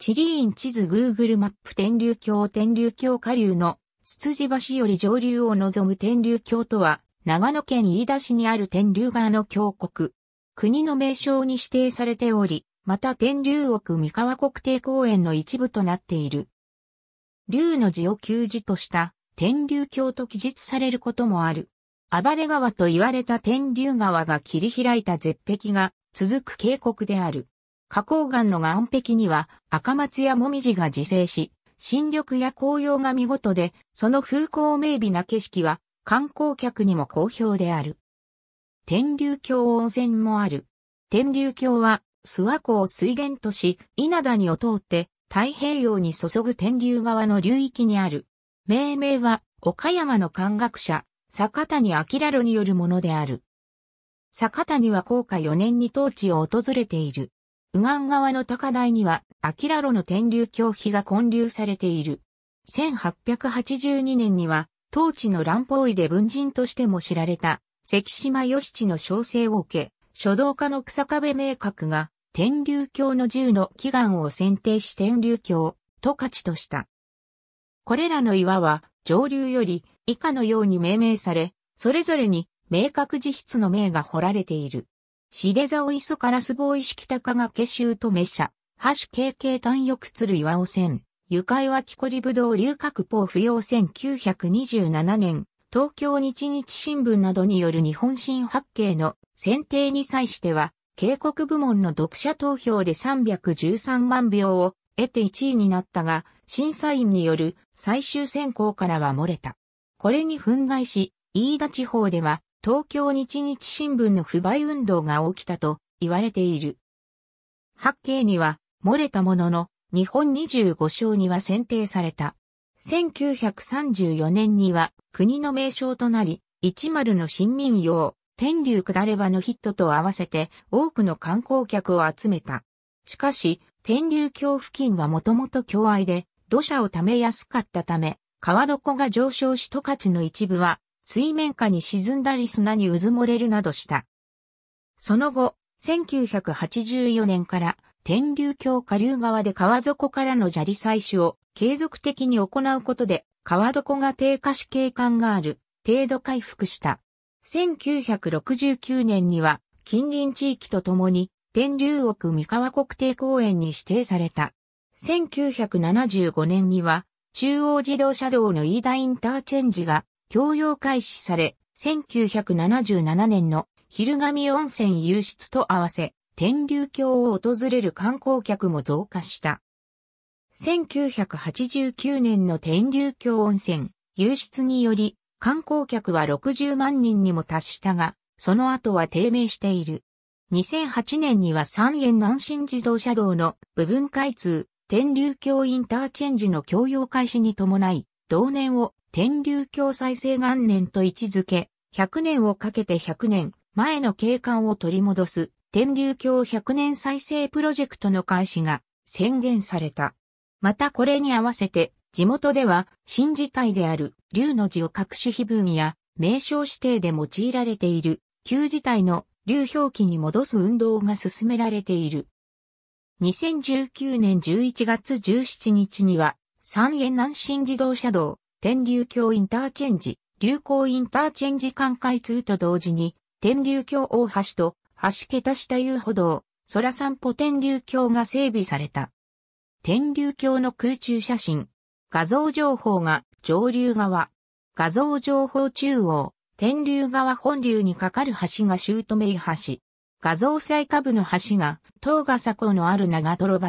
地理院地図 Google マップ天竜橋天竜橋下流の筒子橋より上流を望む天竜橋とは、長野県飯田市にある天竜川の峡谷。国の名称に指定されており、また天竜奥三河国定公園の一部となっている。竜の字を休字とした天竜橋と記述されることもある。暴れ川と言われた天竜川が切り開いた絶壁が続く渓谷である。花崗岩の岩壁には赤松やもみじが自生し、新緑や紅葉が見事で、その風光明媚な景色は観光客にも好評である。天竜峡温泉もある。天竜峡は諏訪湖を水源とし、稲にを通って太平洋に注ぐ天竜川の流域にある。命名は岡山の漢学者、坂谷明郎によるものである。坂谷は高下4年に当地を訪れている。右岸側の高台には、キラロの天竜橋碑が建立されている。1882年には、当地の乱方位で文人としても知られた、関島義地の小生を受け、書道家の草壁明覚が、天竜教の銃の祈願を選定し天竜教と価値とした。これらの岩は上流より以下のように命名され、それぞれに明確自筆の名が彫られている。しげざおいそからすぼいしきたかがけしゅうとめしゃ、はしけいけいたんよくつるいわおせん、ゆかいわきこりぶどう龍角ぽう不要1927年、東京日日新聞などによる日本新八景の選定に際しては、警告部門の読者投票で313万票を得て1位になったが、審査員による最終選考からは漏れた。これに憤慨し、飯田地方では東京日日新聞の不買運動が起きたと言われている。八景には漏れたものの日本25章には選定された。1934年には国の名称となり、一丸の新民謡、天竜下れ場のヒットと合わせて多くの観光客を集めた。しかし、天竜峡付近はもともと境愛で土砂を溜めやすかったため、川床が上昇し十勝の一部は水面下に沈んだり砂にうずもれるなどした。その後、1984年から天竜橋下流側で川底からの砂利採取を継続的に行うことで川床が低下し景観がある程度回復した。1969年には近隣地域とともに天竜奥三河国定公園に指定された。1975年には中央自動車道の飯田インターチェンジが供用開始され、1977年の昼神温泉湧出と合わせ、天竜峡を訪れる観光客も増加した。1989年の天竜峡温泉湧出により、観光客は60万人にも達したが、その後は低迷している。2008年には三円南新自動車道の部分開通、天竜峡インターチェンジの供用開始に伴い、同年を天竜教再生元年と位置づけ、100年をかけて100年前の景観を取り戻す天竜教100年再生プロジェクトの開始が宣言された。またこれに合わせて地元では新字体である竜の字を各種碑文や名称指定で用いられている旧字体の流氷記に戻す運動が進められている。2019年11月17日には、三円南新自動車道、天竜橋インターチェンジ、流行インターチェンジ間開通と同時に、天竜橋大橋と、橋桁下遊歩道、空散歩天竜橋が整備された。天竜橋の空中写真。画像情報が上流側。画像情報中央。天竜川本流に架かる橋がシュートメイ橋。画像最下部の橋が東ヶ坂のある長泥橋。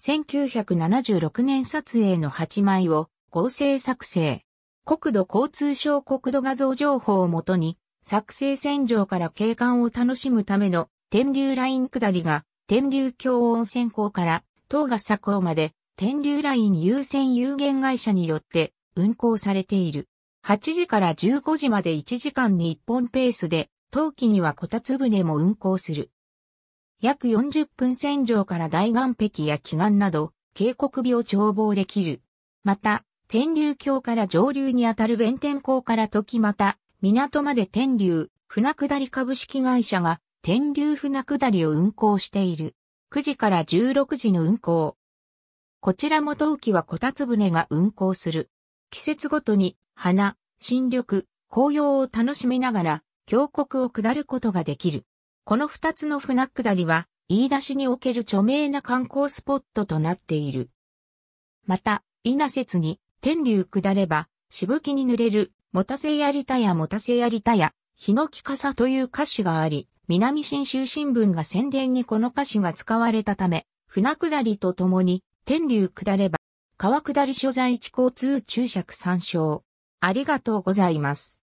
1976年撮影の8枚を合成作成。国土交通省国土画像情報をもとに、作成線上から景観を楽しむための天竜ライン下りが、天竜峡温泉港から東賀佐港まで、天竜ライン優先有限会社によって運行されている。8時から15時まで1時間に1本ペースで、冬季にはこたつ船も運行する。約40分線上から大岩壁や奇岩など、渓谷美を眺望できる。また、天竜橋から上流にあたる弁天港から時また、港まで天竜、船下り株式会社が天竜船下りを運行している。9時から16時の運行。こちらも冬季はこたつ船が運行する。季節ごとに花、新緑、紅葉を楽しみながら、峡谷を下ることができる。この二つの船下りは、飯田市における著名な観光スポットとなっている。また、稲節に天竜下れば、しぶきに濡れる、もたせやりたやもたせやりたや、ひのきかさという歌詞があり、南新州新聞が宣伝にこの歌詞が使われたため、船下りとともに、天竜下れば、川下り所在地交通注釈参照。ありがとうございます。